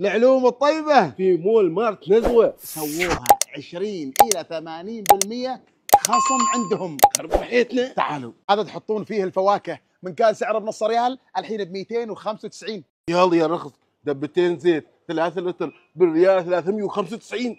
العلوم الطيبة في مول مارت نزوة سووها 20 إلى 80% خصم عندهم قرب محيطنا تعالوا هذا تحطون فيه الفواكه من كان سعره بنص ريال الحين ب 295 يلا يا رخص دبتين زيت 3 لتر بالريال 395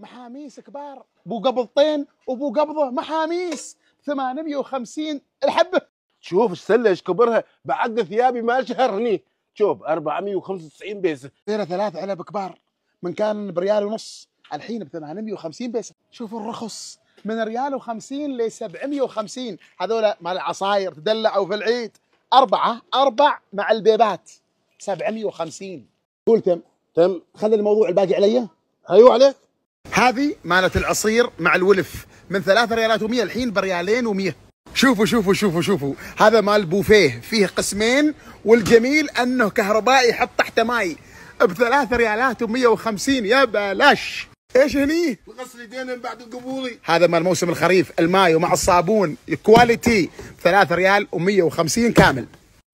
محاميس كبار بو قبضتين وبو قبضه محاميس 850 الحبه شوف السله ايش كبرها بعد ثيابي ما شهرني شوف 495 بيسه غير ثلاث علب كبار من كان بريال ونص الحين ب 850 بيسه شوفوا الرخص من ريال و50 ل 750 هذول مال العصاير تدلعوا في العيد أربعة أربع مع البيبات 750 قول تم تم خلي الموضوع الباقي علي ايوه عليك هذه مالت العصير مع الولف من 3 ريالات و100 الحين بريالين و100 شوفوا شوفوا شوفوا شوفوا هذا مال بوفيه فيه قسمين والجميل انه كهربائي يحط تحته ماي بثلاث ريالات و150 يا بلاش ايش هني؟ غسل يدين من بعد قبولي هذا مال موسم الخريف الماي ومع الصابون كواليتي 3 ريال و150 كامل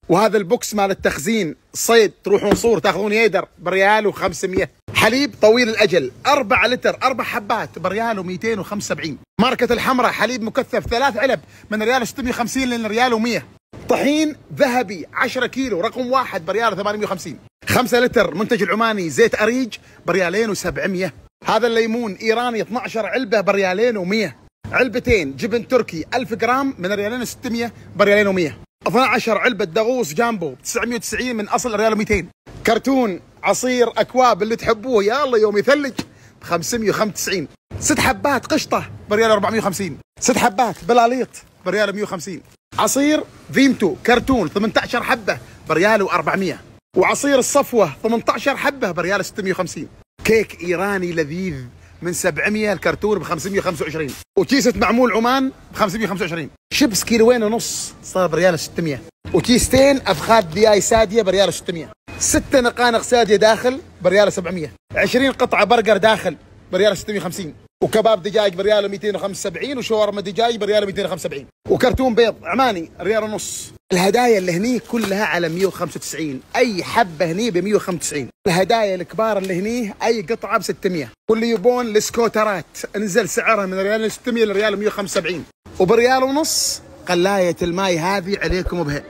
وهذا البوكس مال التخزين صيد تروحون صور تاخذون يدر بريال و500 حليب طويل الاجل 4 لتر 4 حبات بريال و275 ماركه الحمراء حليب مكثف ثلاث علب من ريال 650 لريال و100 طحين ذهبي 10 كيلو رقم واحد بريال 850 5 لتر منتج العماني زيت اريج بريالين و700 هذا الليمون ايراني 12 علبه بريالين و100 علبتين جبن تركي 1000 جرام من ريالين و600 بريالين و100 12 علبه دغوس جامبو 990 من اصل ريال 200 كرتون عصير اكواب اللي تحبوه يا الله يوم يثلج ب 595 ست حبات قشطه بريال 450 ست حبات بلاليط بريال 150 عصير فيمتو كرتون 18 حبه بريال و400 وعصير الصفوه 18 حبه بريال 650 كيك ايراني لذيذ من 700 الكرتون ب 525 وكيسه معمول عمان ب 525 شبس كيلوين ونص صار بريال 600 وكيستين افخاذ دياي ساديه بريال 600 ستة نقانق سادية داخل بريال 700 20 قطعة برجر داخل بريال 650 وكباب دجاج بريال 275 وشاورما دجاج بريال 275 وكرتون بيض عماني ريال ونص الهدايا اللي هني كلها على 195 اي حبه هني ب 195 الهدايا الكبار اللي هني اي قطعه ب 600 واللي يبون السكوترات انزل سعرها من ريال 600 لريال 175 وبريال ونص قلايه الماي هذه عليكم بها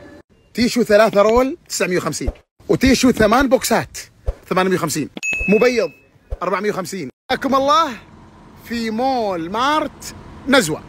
تيشو ثلاثة رول 950 وتيشو ثمان بوكسات 850 مبيض 450 حياكم الله في مول مارت نزوه